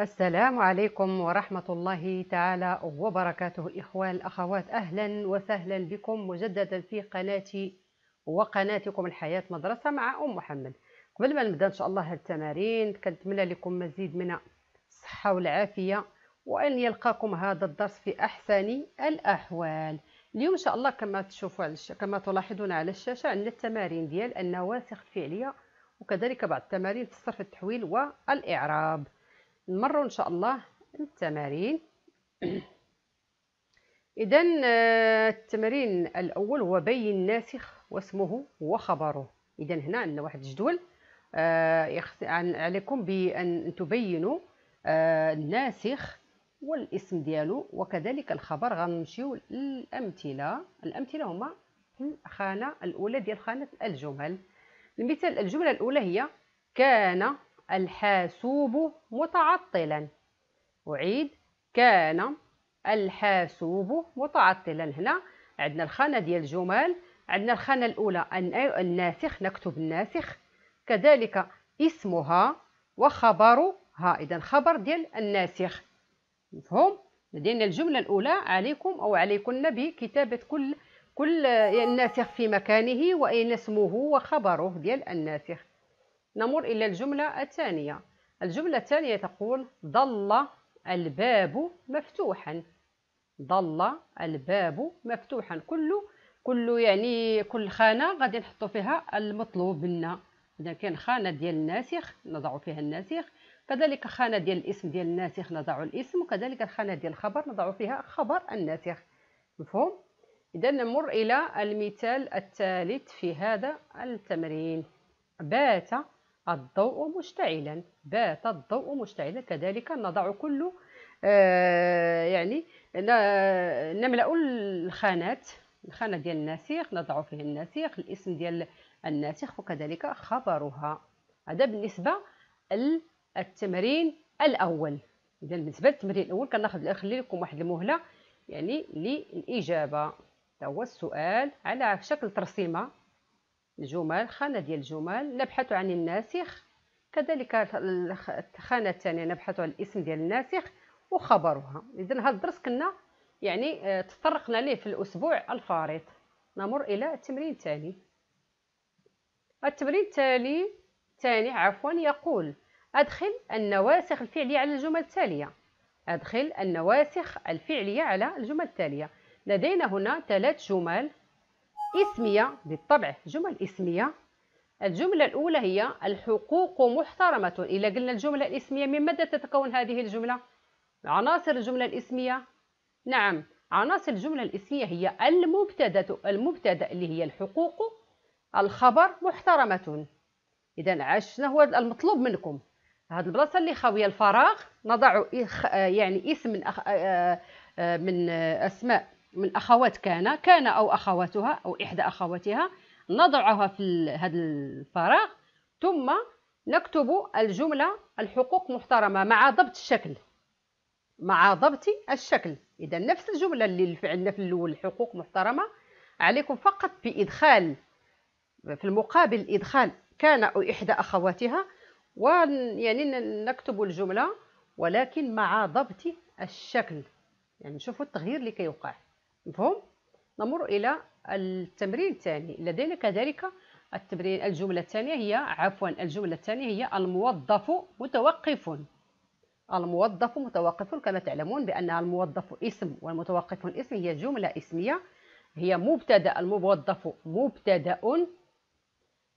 السلام عليكم ورحمة الله تعالى وبركاته الإخوان الأخوات أهلا وسهلا بكم مجددا في قناتي وقناتكم الحياة مدرسة مع أم محمد قبل ما نبدأ إن شاء الله هاد التمارين كنتمنى لكم مزيد من الصحة والعافية وأن يلقاكم هذا الدرس في أحسن الأحوال اليوم إن شاء الله كما تشوفوا على الش... كما تلاحظون على الشاشة عندنا التمارين ديال النواسخ الفعلية وكذلك بعض التمارين في الصرف التحويل والإعراب نمروا ان شاء الله التمارين اذا آه، التمرين الاول هو بين ناسخ واسمه وخبره اذا هنا عندنا واحد الجدول آه، عليكم بان تبينوا آه، الناسخ والاسم ديالو وكذلك الخبر غنمشيو للامثله الامثله هما الخانه الاولى ديال خانه الجمل المثال الجمله الاولى هي كان الحاسوب متعطلا أعيد كان الحاسوب متعطلا هنا عندنا الخانة ديال الجمال عندنا الخانة الأولى الناسخ نكتب الناسخ كذلك اسمها وخبرها إذا خبر ديال الناسخ مفهوم لدينا الجملة الأولى عليكم أو عليكن بكتابة كل كل الناسخ في مكانه وأين اسمه وخبره ديال الناسخ نمر إلى الجملة الثانية الجملة الثانية تقول ظل الباب مفتوحا ظل الباب مفتوحا كل كل يعني كل خانة غادي نحطو فيها المطلوب منا إذا كان خانة ديال الناسخ نضع فيها الناسخ كذلك خانة ديال الاسم ديال الناسخ نضع الاسم وكذلك الخانة ديال الخبر نضع فيها خبر الناسخ مفهوم إذا نمر إلى المثال الثالث في هذا التمرين بات الضوء مشتعلا بات الضوء مشتعلا كذلك نضع كل آه، يعني نملا الخانات الخانه ديال الناسخ نضع فيه الناسخ الاسم ديال الناسخ وكذلك خبرها هذا بالنسبه للتمرين الاول اذا بالنسبه للتمرين الاول كناخذ نخلي لكم واحد المهله يعني للاجابه هذا هو السؤال على شكل ترسيمه الجمل خانة ديال الجمل نبحث عن الناسخ كذلك الخانة الثانية نبحث عن الاسم ديال الناسخ وخبرها إذا هذا الدرس كنا يعني آه، تطرقنا ليه في الأسبوع الفارط نمر إلى التمرين الثاني التمرين التالي الثاني عفوا يقول أدخل النواسخ الفعلية على الجمل التالية أدخل النواسخ الفعلية على الجمل التالية لدينا هنا ثلاث جمل اسمية بالطبع جمل اسمية الجملة الأولى هي الحقوق محترمة الى قلنا الجملة الاسمية من ماذا تتكون هذه الجملة؟ عناصر الجملة الاسمية نعم عناصر الجملة الاسمية هي المبتدأ المبتدأ اللي هي الحقوق الخبر محترمة إذا عشنا هو المطلوب منكم هاد البلاصة اللي خاوية الفراغ نضع يعني اسم آه، آه، آه، من أسماء من أخوات كان كان أو أخواتها أو إحدى أخواتها نضعها في هذا الفراغ ثم نكتب الجملة الحقوق محترمة مع ضبط الشكل مع ضبط الشكل إذا نفس الجملة اللي فعلنا في الأول حقوق محترمة عليكم فقط بإدخال في المقابل إدخال كان أو إحدى أخواتها ويعني نكتب الجملة ولكن مع ضبط الشكل يعني نشوفوا التغيير اللي كيوقع مفهوم نمر الى التمرين الثاني لدينا كذلك التمرين الجمله الثانيه هي عفوا الجمله الثانيه هي الموظف متوقف الموظف متوقف كما تعلمون بان الموظف اسم والمتوقف اسم هي جمله اسميه هي مبتدا الموظف مبتدا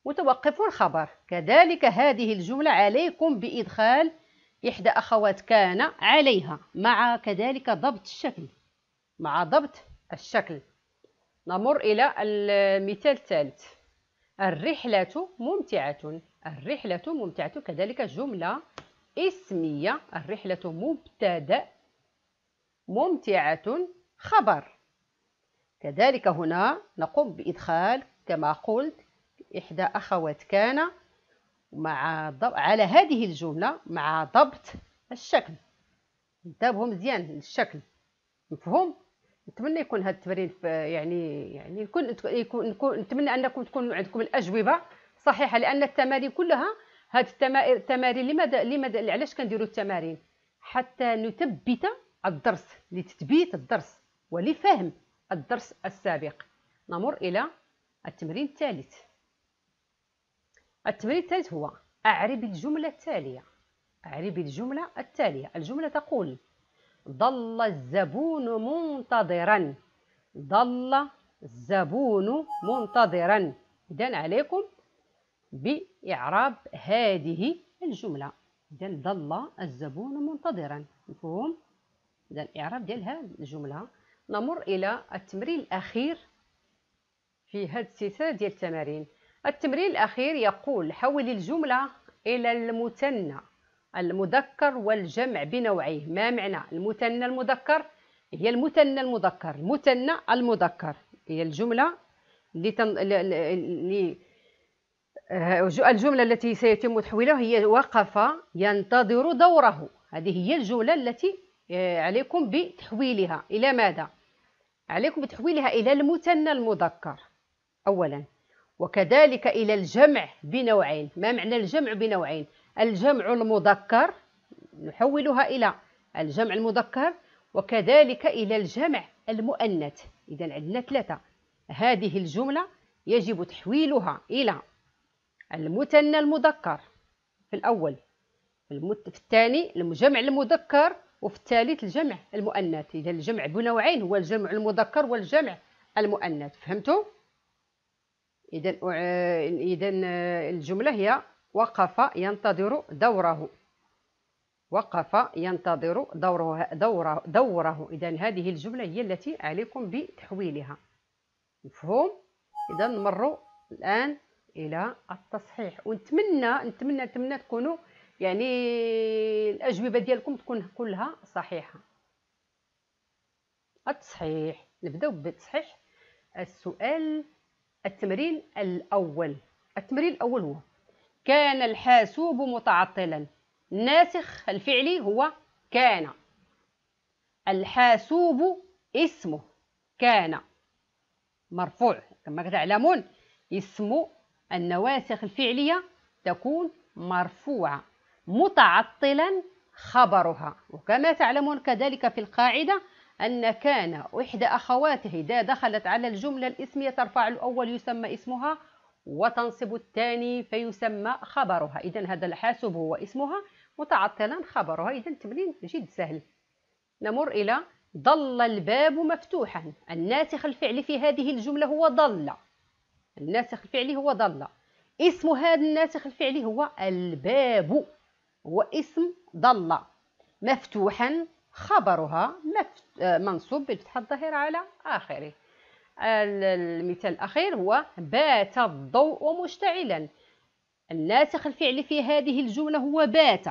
متوقف خبر كذلك هذه الجمله عليكم بادخال احدى اخوات كان عليها مع كذلك ضبط الشكل مع ضبط الشكل نمر إلى المثال الثالث الرحلة ممتعة الرحلة ممتعة كذلك جملة اسمية الرحلة مبتدأ ممتعة خبر كذلك هنا نقوم بإدخال كما قلت إحدى أخوات كان مع على هذه الجملة مع ضبط الشكل انتبهوا مزيان للشكل مفهوم نتمنى يكون هذا التمرين يعني يعني يكون يكون, نتمنى انكم تكون عندكم الاجوبه صحيحه لان التمارين كلها هاد التمارين لماذا لماذا علاش كنديروا التمارين حتى نثبت الدرس لتثبيت الدرس ولفهم الدرس السابق نمر الى التمرين الثالث التمرين الثالث هو اعرب الجمله التاليه اعرب الجمله التاليه الجمله تقول ضل الزبون منتظرا ضل الزبون منتظرا إذا عليكم بإعراب هذه الجملة إذا ضل الزبون منتظرا مفهوم إذا الإعراب ديال هذه الجملة نمر إلى التمرين الأخير في هذه السلسلة ديال التمارين التمرين الأخير يقول حول الجملة إلى المثنى المذكر والجمع بنوعيه ما معنى المثنى المذكر هي المثنى المذكر المثنى المذكر هي الجمله اللي تن... اللي آه، الجمله التي سيتم تحويلها هي وقف ينتظر دوره هذه هي الجمله التي آه، عليكم بتحويلها الى ماذا عليكم بتحويلها الى المثنى المذكر اولا وكذلك الى الجمع بنوعين ما معنى الجمع بنوعين الجمع المذكر نحولها إلى الجمع المذكر وكذلك إلى الجمع المؤنث إذا عندنا ثلاثة هذه الجملة يجب تحويلها إلى المثنى المذكر في الأول في, الثاني الجمع المذكر وفي الثالث الجمع المؤنث إذا الجمع بنوعين هو الجمع المذكر والجمع المؤنث فهمتوا؟ إذا إذا الجملة هي وقف ينتظر دوره وقف ينتظر دوره دوره دوره اذا هذه الجمله هي التي عليكم بتحويلها مفهوم اذا نمر الان الى التصحيح ونتمنى نتمنى نتمنى تكونوا يعني الاجوبه ديالكم تكون كلها صحيحه التصحيح نبداو بالتصحيح السؤال التمرين الاول التمرين الاول هو كان الحاسوب متعطلا الناسخ الفعلي هو كان الحاسوب اسمه كان مرفوع كما تعلمون اسم النواسخ الفعلية تكون مرفوعة متعطلا خبرها وكما تعلمون كذلك في القاعدة أن كان إحدى أخواته إذا دخلت على الجملة الاسمية ترفع الأول يسمى اسمها وتنصب الثاني فيسمى خبرها إذا هذا الحاسب هو اسمها متعطلا خبرها إذا تمرين جد سهل نمر إلى ظل الباب مفتوحا الناسخ الفعلي في هذه الجملة هو ظل الناسخ الفعلي هو ظل اسم هذا الناسخ الفعلي هو الباب هو اسم ظل مفتوحا خبرها آه، منصوب بالفتحة الظاهرة على آخره المثال الأخير هو بات الضوء مشتعلا الناسخ الفعلي في هذه الجملة هو بات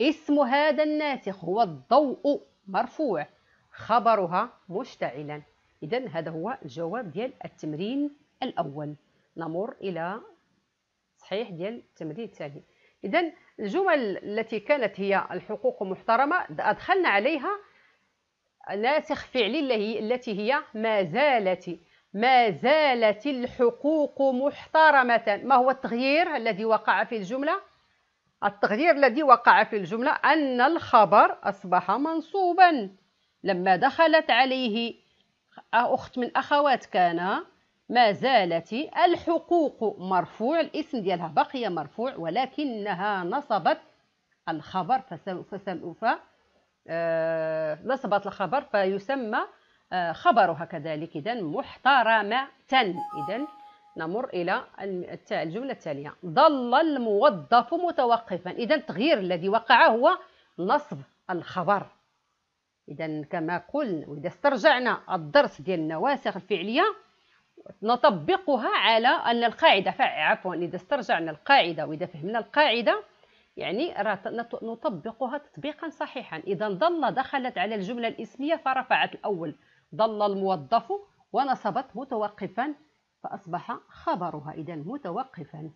اسم هذا الناسخ هو الضوء مرفوع خبرها مشتعلا إذا هذا هو الجواب ديال التمرين الأول نمر إلى صحيح ديال التمرين الثاني إذا الجمل التي كانت هي الحقوق محترمة أدخلنا عليها لا تخفي عليه التي هي ما زالت ما زالت الحقوق محترمة ما هو التغيير الذي وقع في الجملة؟ التغيير الذي وقع في الجملة أن الخبر أصبح منصوبا لما دخلت عليه أخت من أخوات كان ما زالت الحقوق مرفوع الاسم ديالها بقي مرفوع ولكنها نصبت الخبر فسوف نصبت آه، الخبر فيسمى آه، خبرها كذلك إذا محترمة إذا نمر إلى الجملة التالية ظل الموظف متوقفا إذا التغيير الذي وقع هو نصب الخبر إذا كما قلنا وإذا استرجعنا الدرس ديال النواسخ الفعلية نطبقها على أن القاعدة عفوا إذا استرجعنا القاعدة وإذا فهمنا القاعدة يعني نطبقها تطبيقا صحيحا إذا ضل دخلت على الجملة الإسمية فرفعت الأول ضل الموظف ونصبت متوقفا فأصبح خبرها إذا متوقفا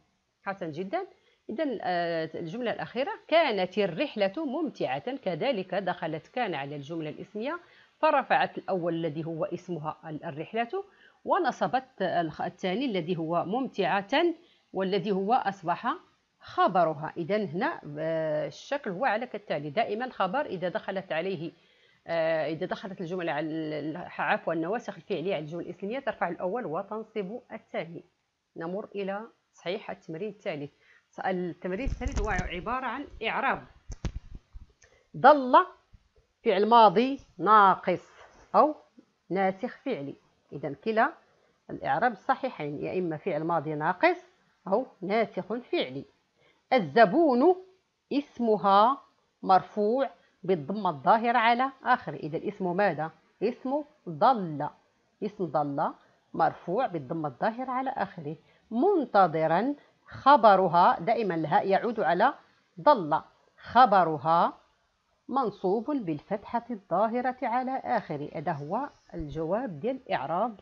حسن جدا إذا آه، الجملة الأخيرة كانت الرحلة ممتعة كذلك دخلت كان على الجملة الإسمية فرفعت الأول الذي هو اسمها الرحلة ونصبت الثاني الذي هو ممتعة والذي هو أصبح خبرها إذا هنا آه، الشكل هو على كالتالي دائما الخبر إذا دخلت عليه آه، إذا دخلت الجملة عفوا النواسخ الفعلية على الجمل الإسلامية ترفع الأول وتنصب الثاني نمر إلى صحيح التمرين الثالث التمرين الثالث هو عبارة عن إعراب ضل فعل ماضي ناقص أو ناسخ فعلي إذا كلا الإعراب الصحيحين يا إما فعل ماضي ناقص أو ناسخ فعلي الزبون اسمها مرفوع بالضمة الظاهرة على آخر إذا الاسم ماذا؟ اسم ضل اسم ضل مرفوع بالضمة الظاهرة على آخره منتظرا خبرها دائما الهاء يعود على ضل خبرها منصوب بالفتحة الظاهرة على آخره هذا هو الجواب ديال الإعراب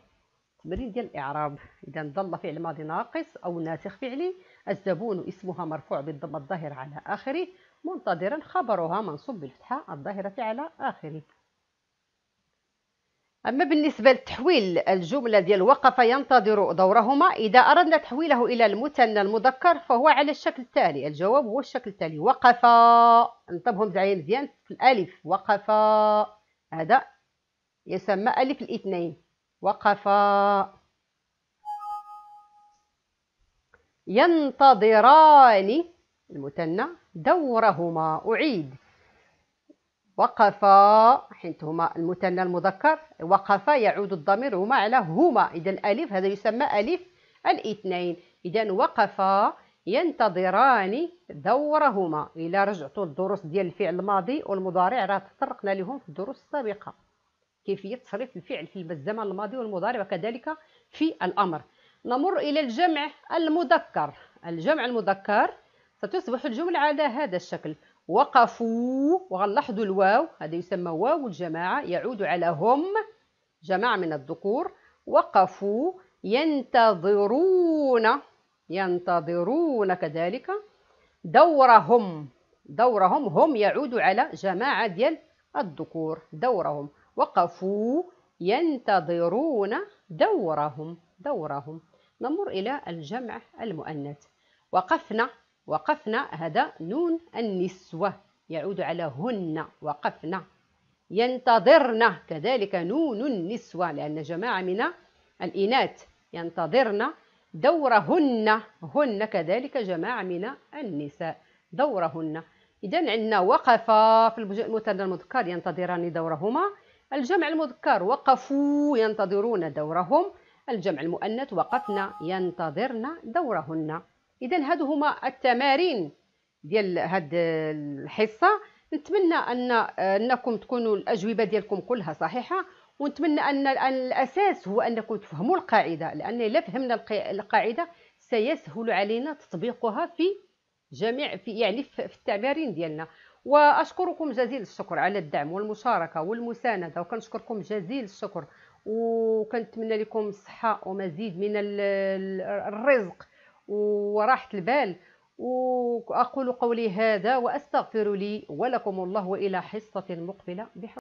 التمرين ديال الإعراب إذا ضل فعل ماضي ناقص أو ناسخ فعلي الزبون اسمها مرفوع بالضم الظاهر على آخره منتظرا خبرها منصوب بالفتحة الظاهرة على آخره أما بالنسبة لتحويل الجملة ديال وقف ينتظر دورهما إذا أردنا تحويله إلى المثنى المذكر فهو على الشكل التالي الجواب هو الشكل التالي وقف انتبهوا مزعين مزيان في الألف وقف هذا يسمى ألف الاثنين وقف ينتظران المثنى دورهما أعيد وقفا حيث هما المثنى المذكر وقفا يعود الضمير هما على هما إذا الألف هذا يسمى ألف الاثنين إذا وقفا ينتظران دورهما إلى رجعتوا الدروس ديال الفعل الماضي والمضارع راه تطرقنا لهم في الدروس السابقة كيفية تصريف الفعل في الزمن الماضي والمضارع وكذلك في الأمر نمر إلى الجمع المذكر الجمع المذكر ستصبح الجملة على هذا الشكل وقفوا وغنلاحظوا الواو هذا يسمى واو الجماعة يعود على هم جماعة من الذكور وقفوا ينتظرون ينتظرون كذلك دورهم دورهم هم يعود على جماعة ديال الذكور دورهم وقفوا ينتظرون دورهم دورهم ننظر إلى الجمع المؤنث وقفنا وقفنا هذا نون النسوة يعود على هن وقفنا ينتظرن كذلك نون النسوة لأن جماعة من الإناث ينتظرن دورهن هن كذلك جماعة من النساء دورهن إذا عندنا وقف في المثنى المذكر ينتظران دورهما الجمع المذكر وقفوا ينتظرون دورهم الجمع المؤنث وقفنا ينتظرن دورهن اذا هادو هما التمارين ديال هاد الحصه نتمنى ان انكم تكونوا الاجوبه ديالكم كلها صحيحه ونتمنى ان الاساس هو انكم تفهموا القاعده لان الا فهمنا القاعده سيسهل علينا تطبيقها في جميع في يعني في التمارين ديالنا واشكركم جزيل الشكر على الدعم والمشاركه والمسانده وكنشكركم جزيل الشكر وكنتمنى لكم الصحه ومزيد من الرزق وراحه البال واقول قولي هذا واستغفر لي ولكم الله والى حصه مقبله بحب